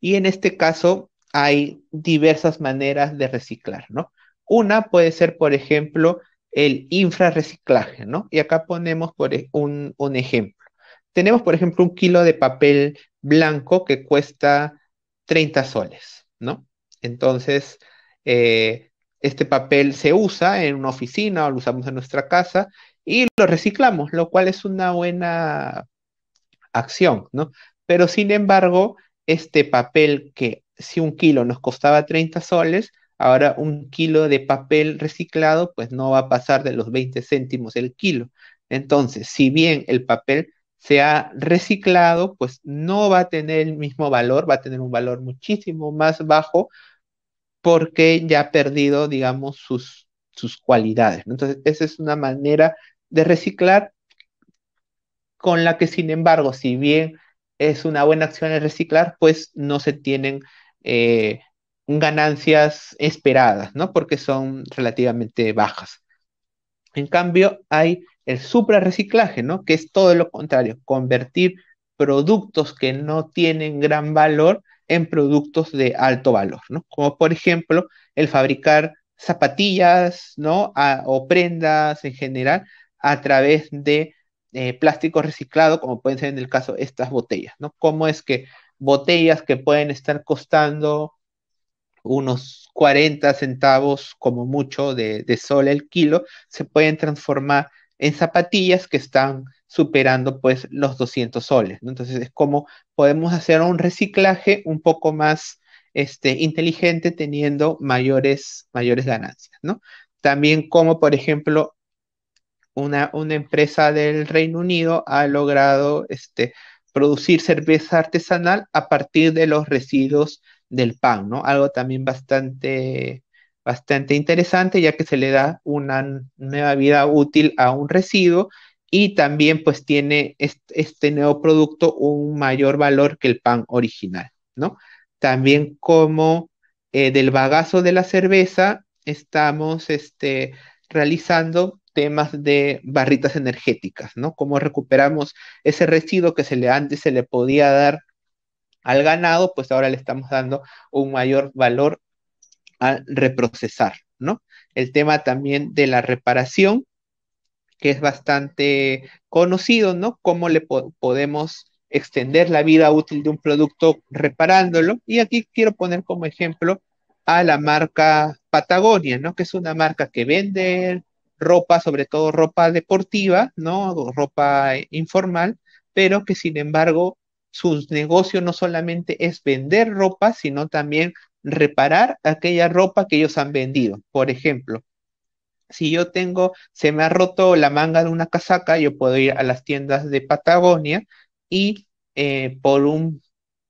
Y en este caso hay diversas maneras de reciclar, ¿no? Una puede ser, por ejemplo, el infrarreciclaje, ¿no? Y acá ponemos por e, un, un ejemplo. Tenemos, por ejemplo, un kilo de papel blanco que cuesta 30 soles, ¿no? Entonces, eh, este papel se usa en una oficina o lo usamos en nuestra casa y lo reciclamos, lo cual es una buena acción, ¿no? Pero sin embargo, este papel que si un kilo nos costaba 30 soles, ahora un kilo de papel reciclado pues no va a pasar de los 20 céntimos el kilo. Entonces, si bien el papel se ha reciclado, pues no va a tener el mismo valor, va a tener un valor muchísimo más bajo porque ya ha perdido, digamos, sus, sus cualidades. Entonces, esa es una manera de reciclar con la que, sin embargo, si bien es una buena acción el reciclar, pues no se tienen eh, ganancias esperadas, ¿no? Porque son relativamente bajas. En cambio, hay el suprarreciclaje, ¿no? Que es todo lo contrario, convertir productos que no tienen gran valor en productos de alto valor, ¿no? Como por ejemplo el fabricar zapatillas, ¿no? o prendas en general a través de eh, plástico reciclado, como pueden ser en el caso estas botellas, ¿no? ¿Cómo es que botellas que pueden estar costando unos 40 centavos como mucho de, de sol el kilo, se pueden transformar en zapatillas que están superando pues los 200 soles. Entonces es como podemos hacer un reciclaje un poco más este, inteligente teniendo mayores, mayores ganancias. ¿no? También como por ejemplo una, una, empresa del Reino Unido ha logrado este, producir cerveza artesanal a partir de los residuos del pan, ¿no? Algo también bastante bastante interesante, ya que se le da una nueva vida útil a un residuo y también pues tiene este, nuevo producto un mayor valor que el pan original, ¿no? También como eh, del bagazo de la cerveza estamos este, realizando temas de barritas energéticas, ¿no? Cómo recuperamos ese residuo que se le antes se le podía dar al ganado, pues ahora le estamos dando un mayor valor reprocesar, ¿no? El tema también de la reparación, que es bastante conocido, ¿no? Cómo le podemos extender la vida útil de un producto reparándolo. Y aquí quiero poner como ejemplo a la marca Patagonia, ¿no? Que es una marca que vende ropa, sobre todo ropa deportiva, ¿no? ropa eh, informal, pero que sin embargo su negocio no solamente es vender ropa, sino también reparar aquella ropa que ellos han vendido. Por ejemplo, si yo tengo, se me ha roto la manga de una casaca, yo puedo ir a las tiendas de Patagonia y eh, por un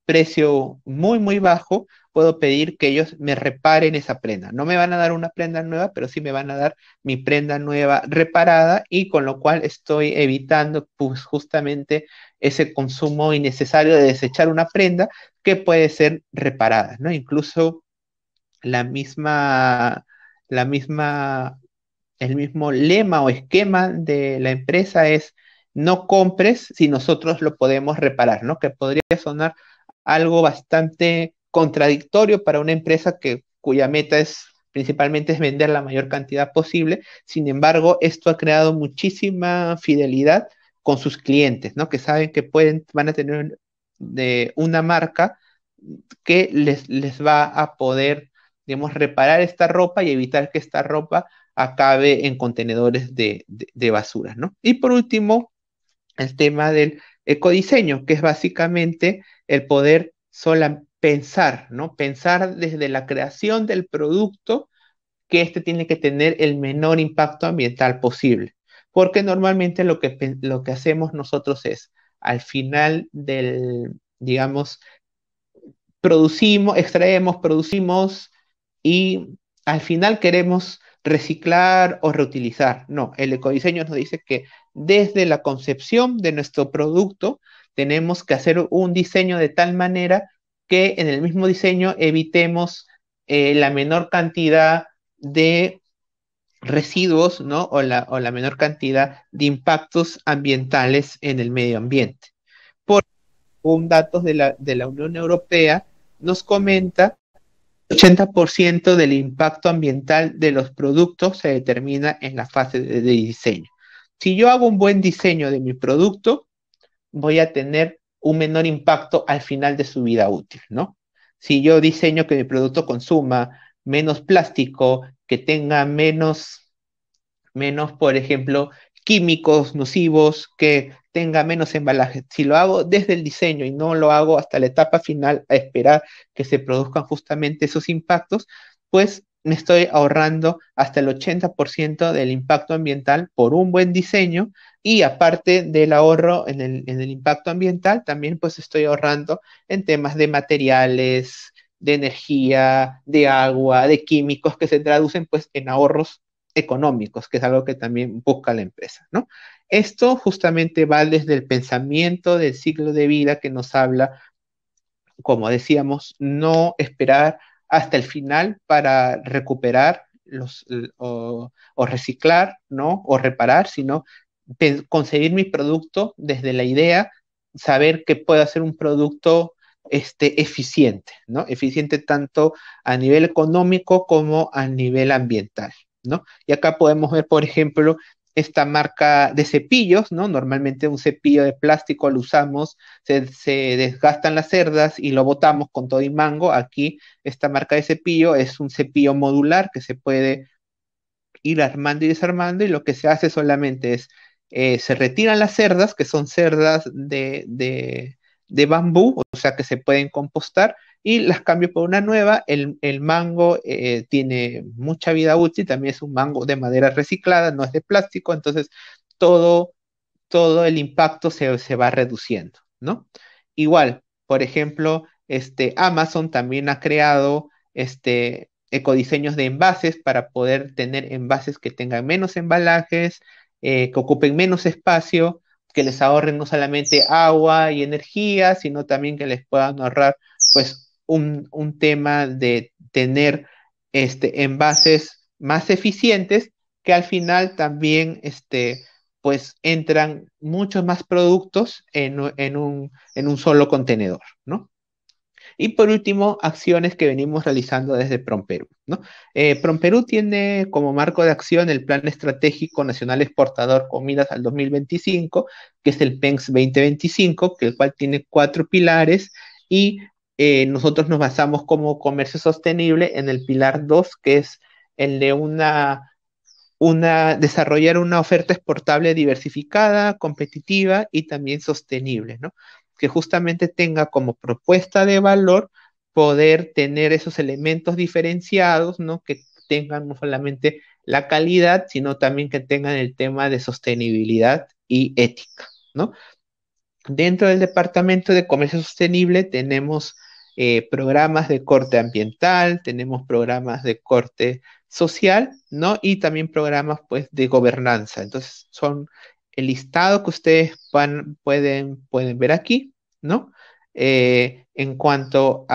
precio muy, muy bajo, puedo pedir que ellos me reparen esa prenda. No me van a dar una prenda nueva, pero sí me van a dar mi prenda nueva reparada y con lo cual estoy evitando pues, justamente ese consumo innecesario de desechar una prenda que puede ser reparada, ¿no? Incluso la misma, la misma, el mismo lema o esquema de la empresa es no compres si nosotros lo podemos reparar, ¿no? Que podría sonar algo bastante contradictorio para una empresa que, cuya meta es principalmente es vender la mayor cantidad posible. Sin embargo, esto ha creado muchísima fidelidad con sus clientes, ¿no? Que saben que pueden, van a tener de una marca que les, les va a poder, digamos, reparar esta ropa y evitar que esta ropa acabe en contenedores de, de, basura, Y por último, el tema del ecodiseño, que es básicamente el poder sola pensar, ¿no? Pensar desde la creación del producto que este tiene que tener el menor impacto ambiental posible porque normalmente lo que, lo que hacemos nosotros es, al final del, digamos, producimos, extraemos, producimos y al final queremos reciclar o reutilizar. No, el ecodiseño nos dice que desde la concepción de nuestro producto tenemos que hacer un diseño de tal manera que en el mismo diseño evitemos eh, la menor cantidad de residuos, ¿no? O la, menor cantidad de impactos ambientales en el medio ambiente. Por un datos de la, Unión Europea nos comenta 80% del impacto ambiental de los productos se determina en la fase de, de, diseño. Si yo hago un buen diseño de mi producto, voy a tener un menor impacto al final de su vida útil, ¿no? Si yo diseño que mi producto consuma menos plástico, que tenga menos, menos, por ejemplo, químicos nocivos, que tenga menos embalaje. Si lo hago desde el diseño y no lo hago hasta la etapa final a esperar que se produzcan justamente esos impactos, pues me estoy ahorrando hasta el 80% del impacto ambiental por un buen diseño y aparte del ahorro en el, en el impacto ambiental, también pues estoy ahorrando en temas de materiales, de energía, de agua, de químicos que se traducen pues en ahorros económicos, que es algo que también busca la empresa, ¿no? Esto justamente va desde el pensamiento del ciclo de vida que nos habla, como decíamos, no esperar hasta el final para recuperar los, o, reciclar, ¿no? O reparar, sino conseguir mi producto desde la idea, saber que puedo hacer un producto este, eficiente, ¿no? Eficiente tanto a nivel económico como a nivel ambiental, ¿no? Y acá podemos ver, por ejemplo, esta marca de cepillos, ¿no? Normalmente un cepillo de plástico lo usamos, se, desgastan las cerdas y lo botamos con todo y mango. Aquí esta marca de cepillo es un cepillo modular que se puede ir armando y desarmando y lo que se hace solamente es, eh, se retiran las cerdas, que son cerdas de de bambú, o sea que se pueden compostar, y las cambio por una nueva. El, mango eh, tiene mucha vida útil, también es un mango de madera reciclada, no es de plástico, entonces todo, todo el impacto se, va reduciendo, ¿no? Igual, por ejemplo, este, Amazon también ha creado este, ecodiseños de envases para poder tener envases que tengan menos embalajes, eh, que ocupen menos espacio, que les ahorren no solamente agua y energía, sino también que les puedan ahorrar pues un, tema de tener este, envases más eficientes que al final también este, pues entran muchos más productos en, en, un, en un solo contenedor, ¿no? Y por último, acciones que venimos realizando desde PROMPERÚ, ¿no? Eh, tiene como marco de acción el Plan Estratégico Nacional Exportador Comidas al 2025, que es el PENS 2025, que el cual tiene cuatro pilares y eh, nosotros nos basamos como comercio sostenible en el pilar 2, que es el de una, una, desarrollar una oferta exportable diversificada, competitiva y también sostenible. ¿no? que justamente tenga como propuesta de valor poder tener esos elementos diferenciados, ¿no? Que tengan no solamente la calidad, sino también que tengan el tema de sostenibilidad y ética, ¿no? Dentro del Departamento de Comercio Sostenible tenemos eh, programas de corte ambiental, tenemos programas de corte social, ¿no? Y también programas, pues, de gobernanza. Entonces, son el listado que ustedes van, pueden, pueden ver aquí, ¿no? Eh, en cuanto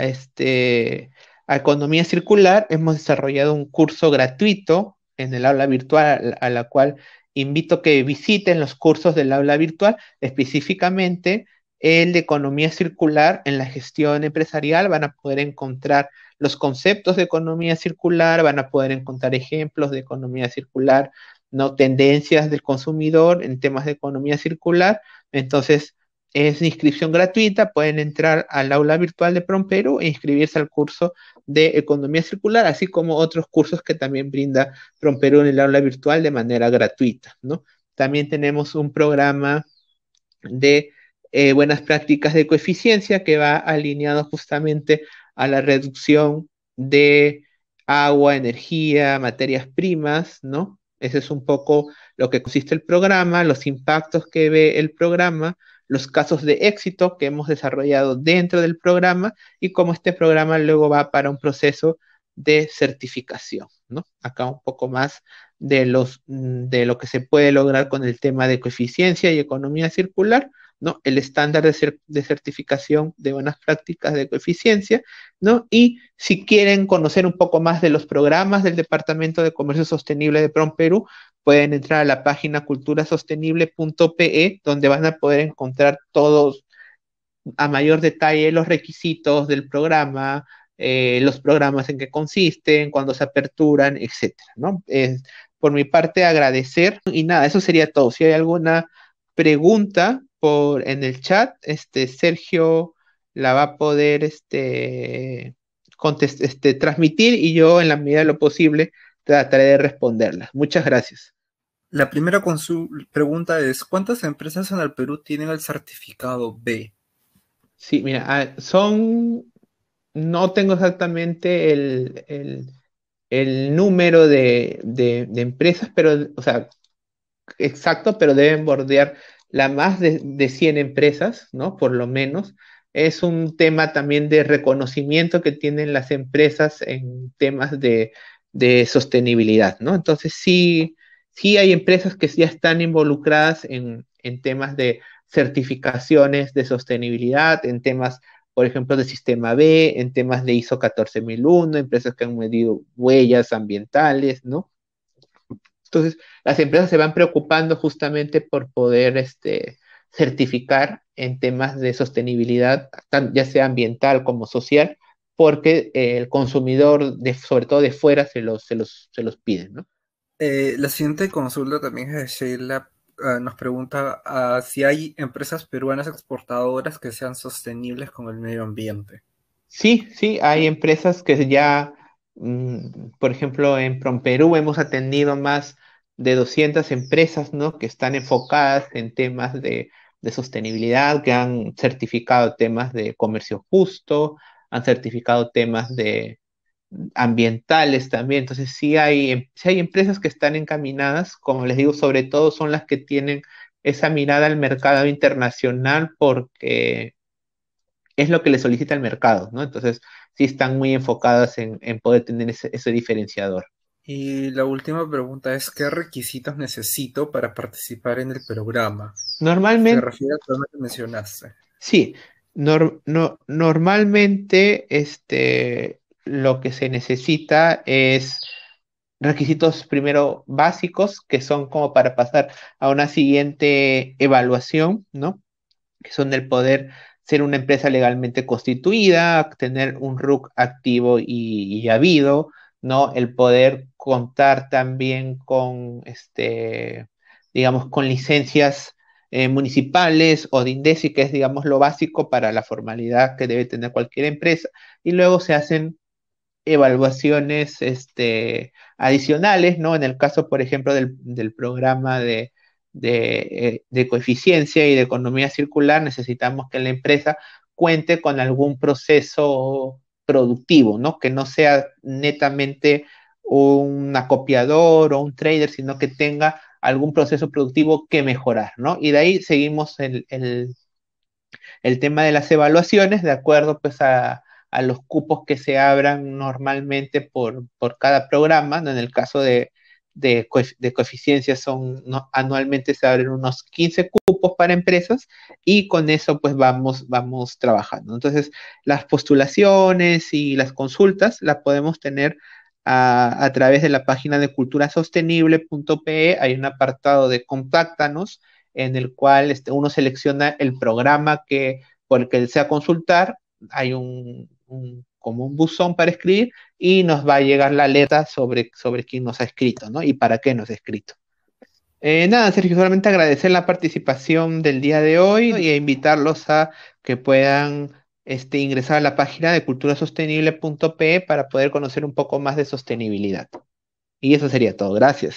este, a, economía circular, hemos desarrollado un curso gratuito en el aula virtual a la cual invito que visiten los cursos del aula virtual, específicamente el de economía circular en la gestión empresarial. Van a poder encontrar los conceptos de economía circular, van a poder encontrar ejemplos de economía circular, no tendencias del consumidor en temas de economía circular entonces, es inscripción gratuita, pueden entrar al aula virtual de PromPeru e inscribirse al curso de economía circular, así como otros cursos que también brinda PromPeru en el aula virtual de manera gratuita, ¿no? También tenemos un programa de eh, buenas prácticas de coeficiencia que va alineado justamente a la reducción de agua, energía, materias primas, ¿no? Ese es un poco lo que consiste el programa, los impactos que ve el programa, los casos de éxito que hemos desarrollado dentro del programa y cómo este programa luego va para un proceso de certificación, ¿no? Acá un poco más de, los, mm, de lo que se puede lograr con el tema de coeficiencia y economía circular el estándar de, certificación de buenas prácticas de coeficiencia, ¿no? Y si quieren conocer un poco más de los programas del Departamento de Comercio Sostenible de PROM Perú, pueden entrar a la página culturasostenible.pe, donde van a poder encontrar todos a mayor detalle los requisitos del programa, eh, los programas en que consisten, cuándo se aperturan, etc. ¿no? por mi parte, agradecer y nada, eso sería todo. Si hay alguna pregunta, en el chat, este Sergio la va a poder este, contest, este transmitir y yo en la medida de lo posible trataré de responderla. Muchas gracias. La primera pregunta es, ¿cuántas empresas en el Perú tienen el certificado B? Sí, mira, ah, son, no tengo exactamente el, número de, de, empresas, pero, o sea, exacto, pero deben bordear la más de, 100 empresas, ¿no? Por lo menos. Es un tema también de reconocimiento que tienen las empresas en temas de, sostenibilidad, ¿no? Entonces sí, sí hay empresas que ya están involucradas en, en, temas de certificaciones de sostenibilidad, en temas, por ejemplo, de sistema B, en temas de ISO 14001, empresas que han medido huellas ambientales, ¿no? Entonces, las empresas se van preocupando justamente por poder este, certificar en temas de sostenibilidad, ya sea ambiental como social, porque eh, el consumidor, sobre todo de fuera, se los, se los, se pide. ¿no? Eh, la siguiente consulta también es de Sheila. Ah, nos pregunta ah, si hay empresas peruanas exportadoras que sean sostenibles con el medio ambiente. Sí, sí, hay empresas que ya Mm, por ejemplo, en Perú hemos atendido más de 200 empresas ¿no? que están enfocadas en temas de, sostenibilidad, que han certificado temas de comercio justo, han certificado temas de ambientales también. Entonces, sí hay, em, sí hay empresas que están encaminadas, como les digo, sobre todo son las que tienen esa mirada al mercado internacional porque es lo que le solicita el mercado, ¿no? Entonces, sí están muy enfocadas en, poder tener ese, diferenciador. Y la última pregunta es, ¿qué requisitos necesito para participar en el programa? Normalmente... Se refiere al lo que mencionaste. Sí, no, normalmente este, lo que se necesita es requisitos primero básicos que son como para pasar a una siguiente evaluación, ¿no? Que son del poder ser una empresa legalmente constituida, tener un RUC activo y, habido, ¿no? El poder contar también con, este, digamos, con licencias eh, municipales o de INDECI, que es, digamos, lo básico para la formalidad que debe tener cualquier empresa. Y luego se hacen evaluaciones este, adicionales, ¿no? En el caso, por ejemplo, del programa de eh, de, coeficiencia y de economía circular, necesitamos que la empresa cuente con algún proceso productivo, ¿no? Que no sea netamente un acopiador o un trader, sino que tenga algún proceso productivo que mejorar, ¿no? Y de ahí seguimos el, tema de las evaluaciones, de acuerdo pues a, a los cupos que se abran normalmente por, por cada programa, ¿no? En el caso de, de, coeficiencia son anualmente se abren unos 15 cupos para empresas y con eso pues vamos, vamos trabajando. Entonces las postulaciones y las consultas las podemos tener a, través de la página de culturasostenible.pe. Hay un apartado de contáctanos en el cual este, uno selecciona el programa que, por el que desea consultar. Hay un como un buzón para escribir y nos va a llegar la letra sobre, sobre quién nos ha escrito, ¿no? Y para qué nos ha escrito. Eh, nada, Sergio, solamente agradecer la participación del día de hoy y invitarlos a que puedan este, ingresar a la página de culturasostenible.pe para poder conocer un poco más de sostenibilidad. Y eso sería todo. Gracias.